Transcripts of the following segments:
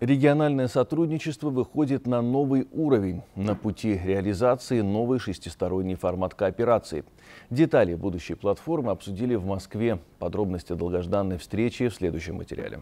Региональное сотрудничество выходит на новый уровень на пути реализации новый шестисторонний формат кооперации. Детали будущей платформы обсудили в Москве. Подробности долгожданной встречи в следующем материале.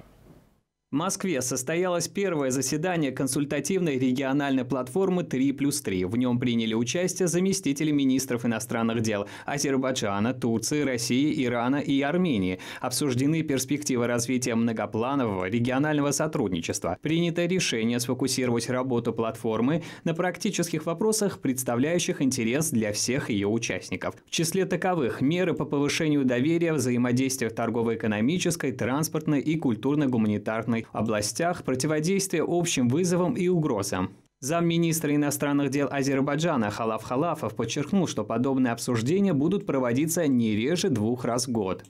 В Москве состоялось первое заседание консультативной региональной платформы 3 плюс 3. В нем приняли участие заместители министров иностранных дел Азербайджана, Турции, России, Ирана и Армении. Обсуждены перспективы развития многопланового регионального сотрудничества. Принято решение сфокусировать работу платформы на практических вопросах, представляющих интерес для всех ее участников. В числе таковых меры по повышению доверия, взаимодействия в торгово-экономической, транспортной и культурно-гуманитарной областях противодействия общим вызовам и угрозам. Замминистра иностранных дел Азербайджана Халав Халафов подчеркнул, что подобные обсуждения будут проводиться не реже двух раз в год.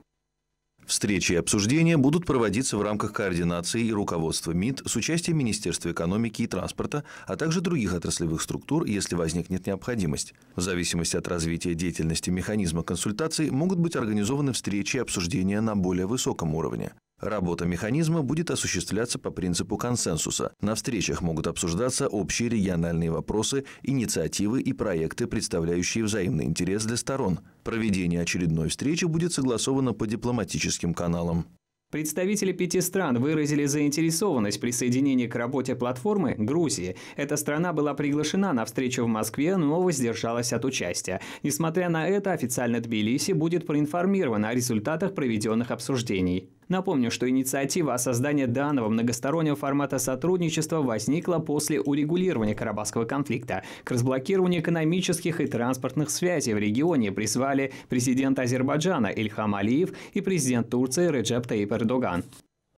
Встречи и обсуждения будут проводиться в рамках координации и руководства МИД с участием Министерства экономики и транспорта, а также других отраслевых структур, если возникнет необходимость. В зависимости от развития деятельности механизма консультаций могут быть организованы встречи и обсуждения на более высоком уровне. Работа механизма будет осуществляться по принципу консенсуса. На встречах могут обсуждаться общие региональные вопросы, инициативы и проекты, представляющие взаимный интерес для сторон. Проведение очередной встречи будет согласовано по дипломатическим каналам. Представители пяти стран выразили заинтересованность присоединения к работе платформы Грузии. Эта страна была приглашена на встречу в Москве, но воздержалась от участия. Несмотря на это, официально Тбилиси будет проинформирована о результатах проведенных обсуждений. Напомню, что инициатива о создании данного многостороннего формата сотрудничества возникла после урегулирования Карабахского конфликта. К разблокированию экономических и транспортных связей в регионе призвали президент Азербайджана Ильхам Алиев и президент Турции Реджеп Таип Эрдоган.